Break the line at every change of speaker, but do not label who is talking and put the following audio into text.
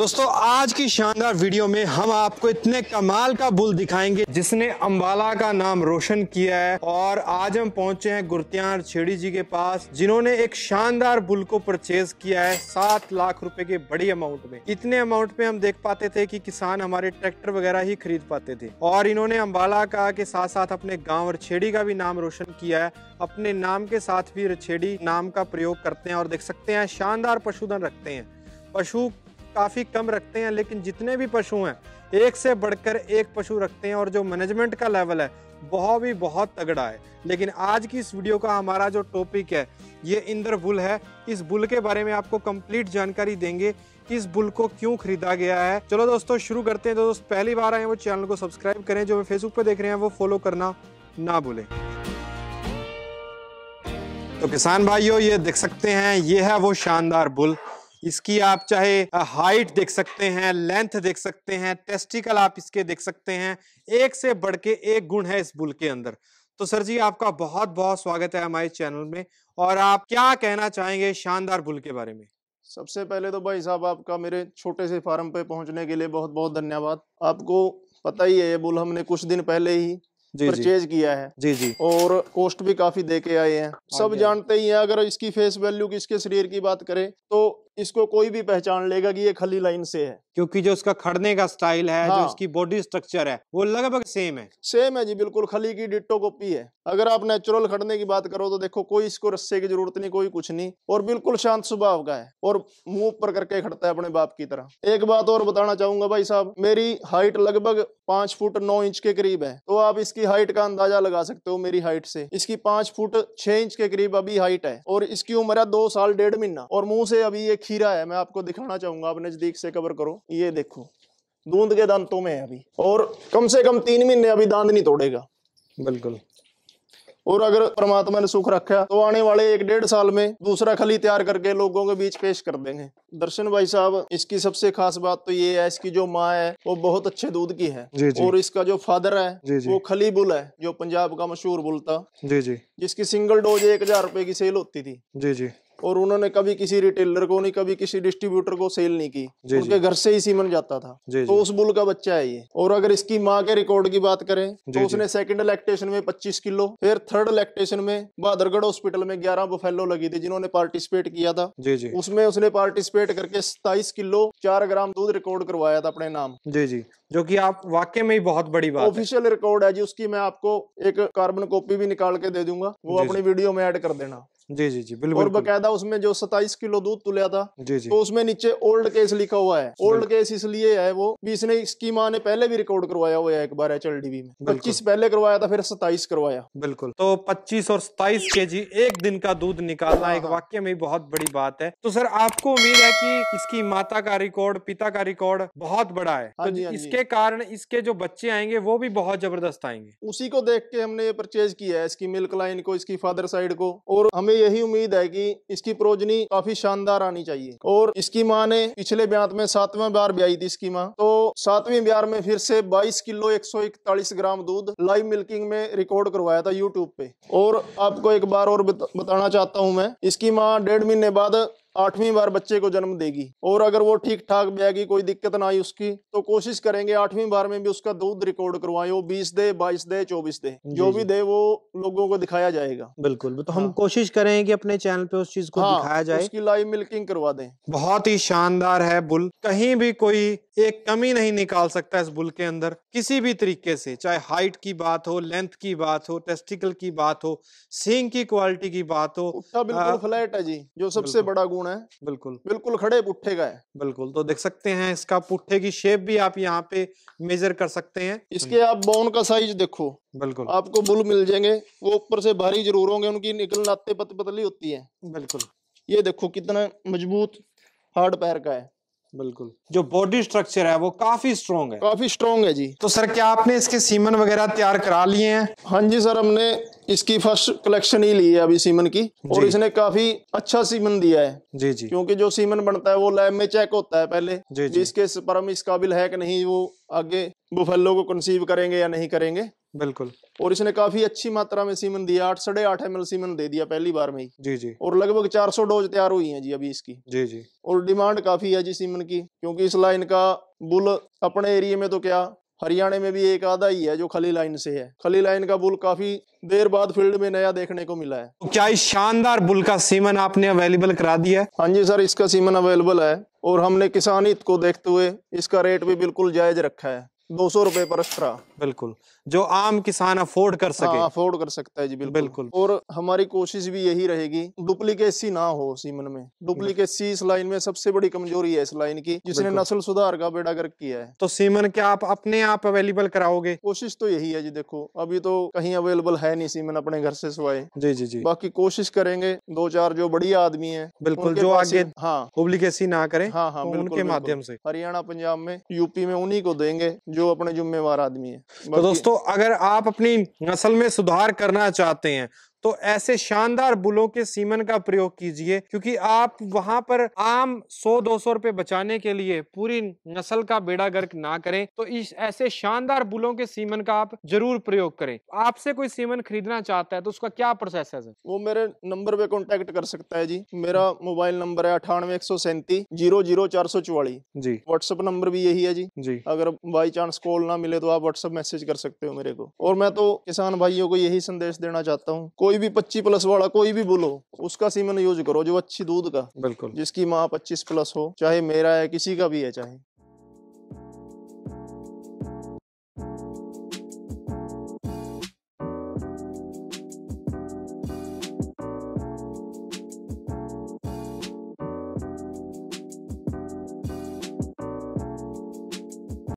दोस्तों आज की शानदार वीडियो में हम आपको इतने कमाल का बुल दिखाएंगे जिसने अंबाला का नाम रोशन किया है और आज हम पहुंचे हैं गुरत्यार छेड़ी जी के पास जिन्होंने एक शानदार बुल को परचेज किया है सात लाख रुपए के बड़ी अमाउंट में इतने अमाउंट में हम देख पाते थे कि किसान हमारे ट्रैक्टर वगैरह ही खरीद पाते थे और इन्होंने अम्बाला का के साथ साथ अपने गाँव और छेड़ी का भी नाम रोशन किया है अपने नाम के साथ भी रछेड़ी नाम का प्रयोग करते हैं और देख सकते हैं शानदार पशुधन रखते हैं पशु काफ़ी कम रखते हैं लेकिन जितने भी पशु हैं एक से बढ़कर एक पशु रखते हैं और जो मैनेजमेंट का लेवल है बहुत भी बहुत तगड़ा है लेकिन आज की इस वीडियो का हमारा जो टॉपिक है ये इंद्र बुल है इस बुल के बारे में आपको कंप्लीट जानकारी देंगे इस बुल को क्यों खरीदा गया है चलो दोस्तों शुरू करते हैं तो दोस्त पहली बार आए वो चैनल को सब्सक्राइब करें जो फेसबुक पर देख रहे हैं वो फॉलो करना ना भूलें तो किसान भाइयों ये देख सकते हैं ये है वो शानदार बुल इसकी आप चाहे हाइट देख सकते हैं लेंथ देख सकते हैं टेस्टिकल आप इसके देख सकते हैं एक से बढ़ के एक गुण है इस बुल के अंदर तो सर जी आपका बहुत बहुत स्वागत है हमारे चैनल में और आप क्या कहना चाहेंगे शानदार बुल के बारे में
सबसे पहले तो भाई साहब आपका मेरे छोटे से फार्म पे पहुंचने के लिए बहुत बहुत धन्यवाद आपको पता ही है ये बुल हमने कुछ दिन पहले ही परचेज किया है जी जी और कॉस्ट भी काफी दे के आए हैं हाँ सब हाँ जानते ही हैं अगर इसकी फेस वैल्यू किसके शरीर की बात करें तो इसको कोई भी पहचान लेगा कि ये खली लाइन से है
क्योंकि जो उसका खड़ने का स्टाइल है हाँ। जो उसकी
बॉडी स्ट्रक्चर है वो लगभग सेम है सेम है जी बिल्कुल खली की डिटो कॉपी है अगर आप नेचुरल खड़ने की बात करो तो देखो कोई इसको रस्से की जरूरत नहीं कोई कुछ नहीं और बिल्कुल शांत स्वभाव का है और मुंह ऊपर करके खड़ता है अपने बाप की तरह एक बात और बताना चाहूंगा भाई साहब मेरी हाइट लगभग पांच फुट नौ इंच के करीब है तो आप इसकी हाइट का अंदाजा लगा सकते हो मेरी हाइट से इसकी पांच फुट छह इंच के करीब अभी हाइट है और इसकी उम्र है दो साल डेढ़ महीना और मुंह से अभी ये खीरा है मैं आपको दिखाना चाहूंगा आप नजदीक से कवर करो ये देखो दूध के दांतों में है अभी और कम से कम तीन महीने अभी दांत नहीं तोड़ेगा बिल्कुल और अगर परमात्मा ने सुख रखा तो आने वाले एक डेढ़ साल में दूसरा खली तैयार करके लोगों के बीच पेश कर देंगे दर्शन भाई साहब इसकी सबसे खास बात तो ये है इसकी जो माँ है वो बहुत अच्छे दूध की है जी जी। और इसका जो फादर है जी जी। वो खली बुल है जो पंजाब का मशहूर बुल था जी जी जिसकी सिंगल डोज एक हजार रुपए की सेल होती थी जी जी और उन्होंने कभी किसी रिटेलर को नहीं कभी किसी डिस्ट्रीब्यूटर को सेल नहीं की उनके घर से ही सीमन जाता था तो उस बुल का बच्चा है ये और अगर इसकी माँ के रिकॉर्ड की बात करें तो उसने सेकंड लैक्टेशन में 25 किलो फिर थर्ड लैक्टेशन में बहादुरगढ़ हॉस्पिटल में ग्यारह बोफेलो लगी थी जिन्होंने पार्टिसिपेट किया था जी जी उसमें उसने पार्टिसिपेट करके सताइस किलो चार ग्राम दूध रिकॉर्ड करवाया था अपने नाम जी जी जो कि आप वाकई में ही बहुत बड़ी बात ऑफिशियल रिकॉर्ड है जी उसकी मैं आपको एक कार्बन कॉपी भी निकाल के दे दूंगा वो अपनी वीडियो में ऐड कर देना जी जी जी बिल्कुल और बकायदा उसमें जो सताइस किलो दूध तुलिया था जी जी तो उसमें नीचे ओल्ड केस लिखा हुआ है ओल्ड केस इसलिए है वो भी इसने इसकी माँ ने पहले भी रिकॉर्ड करवाया हुआ है एक बार एच एल में पच्चीस पहले करवाया था फिर सताइस करवाया बिल्कुल
तो पच्चीस और सताइस के जी एक दिन का दूध निकालना हाँ, एक हाँ। वाक्य में बहुत बड़ी बात है तो सर आपको उम्मीद है की इसकी माता का रिकॉर्ड पिता का रिकॉर्ड बहुत बड़ा है तो हाँ इसके कारण इसके जो बच्चे आएंगे वो भी बहुत जबरदस्त आएंगे
उसी को देख के हमने ये परचेज किया है इसकी मिल्क लाइन को इसकी फादर साइड को और हमें यही उम्मीद है कि इसकी प्रोजनी काफी शानदार आनी चाहिए और इसकी माँ ने पिछले ब्यात में सातवें बार ब्याई थी इसकी माँ तो सातवें ब्यार में फिर से 22 किलो 141 ग्राम दूध लाइव मिल्किंग में रिकॉर्ड करवाया था यूट्यूब पे और आपको एक बार और बताना चाहता हूँ मैं इसकी माँ डेढ़ महीने बाद आठवीं बार बच्चे को जन्म देगी और अगर वो ठीक ठाक ब्यागी कोई दिक्कत ना आई उसकी तो कोशिश करेंगे आठवीं बार में भी उसका दूध रिकॉर्ड करवाए वो बीस दे बाईस दे चौबीस दे जो भी दे वो लोगों को दिखाया जाएगा
बिल्कुल तो हम हाँ। कोशिश करेंगे कि अपने चैनल पे उस चीज को हाँ, दिखाया जाए उसकी
लाइव मिल्किंग करवा दें
बहुत ही शानदार है बुल कहीं भी कोई एक कमी नहीं निकाल सकता इस बुल के अंदर किसी भी तरीके से चाहे हाइट की बात हो लेंथ की बात हो टेस्टिकल की बात हो सींग की क्वालिटी की बात हो बिल्कुल फ्लैट है जी जो सबसे बड़ा गुण भ्रूण है बिल्कुल बिल्कुल खड़े पुट्ठे का है बिल्कुल तो देख सकते हैं
इसका पुट्ठे की शेप भी आप यहाँ पे मेजर कर सकते हैं इसके आप बोन का साइज देखो बिल्कुल आपको बुल मिल जाएंगे वो ऊपर से भारी जरूर होंगे उनकी निकल नाते पत पतली होती है बिल्कुल ये देखो कितना मजबूत हार्ड पैर का है
बिल्कुल जो
बॉडी स्ट्रक्चर है वो काफी स्ट्रॉन्ग है काफी स्ट्रॉन्ग है जी तो सर क्या आपने इसके सीमन वगैरह तैयार करा लिए हैं हाँ जी सर हमने इसकी फर्स्ट कलेक्शन ही ली है अभी सीमन की और इसने काफी अच्छा सीमन दिया है जी जी क्योंकि जो सीमन बनता है वो लैब में चेक होता है पहले जी जी इसके परम इस काबिल है कि नहीं वो आगे बुफेलो को कंसीव करेंगे या नहीं करेंगे बिल्कुल और इसने काफी अच्छी मात्रा में सीमन दिया आठ साढ़े आठ एम सीमन दे दिया पहली बार में ही जी जी और लगभग 400 डोज तैयार हुई है जी अभी इसकी जी जी और डिमांड काफी है जी सीमन की क्योंकि इस लाइन का बुल अपने एरिया में तो क्या हरियाणा में भी एक आधा ही है जो खली लाइन से है खली लाइन का बुल काफी देर बाद फील्ड में नया देखने को मिला है तो क्या इस शानदार बुल का सीमन आपने अवेलेबल करा दिया है हाँ जी सर इसका सीमन अवेलेबल है और हमने किसान हित को देखते हुए इसका रेट भी बिल्कुल जायज रखा है दो सौ रुपए पर एक्स्ट्रा बिल्कुल जो आम
किसान अफोर्ड
कर सके हाँ, अफोर्ड कर सकता है जी बिल्कुल, बिल्कुल। और हमारी कोशिश भी यही रहेगी डुप्लीकेसी ना हो सीमन में डुप्लीकेसी इस लाइन में सबसे बड़ी कमजोरी है इस लाइन की जिसने नस्ल सुधार का बेड़ा गर्क किया है तो सीमन क्या आप अपने आप अवेलेबल कराओगे कोशिश तो यही है जी देखो अभी तो कहीं अवेलेबल है नहीं सीमन अपने घर से सिवाय जी जी जी बाकी कोशिश करेंगे दो चार जो बढ़िया आदमी है बिल्कुल जो आगे
हाँ डुप्लीकेसी ना करें हाँ हाँ तो उनके माध्यम से
हरियाणा पंजाब में यूपी में उन्हीं को देंगे जो अपने जुम्मेवार आदमी है तो दोस्तों अगर आप
अपनी नस्ल में सुधार करना चाहते हैं तो ऐसे शानदार बुलों के सीमन का प्रयोग कीजिए क्योंकि आप वहां पर आम 100-200 रुपए बचाने के लिए पूरी नस्ल का बेड़ा गर्क ना करें तो इस ऐसे शानदार बुलों के सीमन का आप जरूर प्रयोग करें आपसे कोई सीमन खरीदना चाहता है तो उसका क्या प्रोसेस है
वो मेरे नंबर पे कॉन्टेक्ट कर सकता है जी मेरा मोबाइल नंबर है अठानवे एक सौ सैंतीस जीरो जीरो चार सौ चौवालीस जी व्हाट्सअप नंबर भी यही है जी जी अगर बाई चांस कॉल ना मिले तो आप व्हाट्सअप मैसेज कर सकते हो मेरे को और मैं तो किसान भाइयों को यही संदेश देना चाहता हूँ कोई कोई भी पच्चीस प्लस वाला कोई भी बोलो उसका सीमन यूज करो जो अच्छी दूध का बिल्कुल जिसकी माँ पच्चीस प्लस हो चाहे मेरा है किसी का भी है चाहे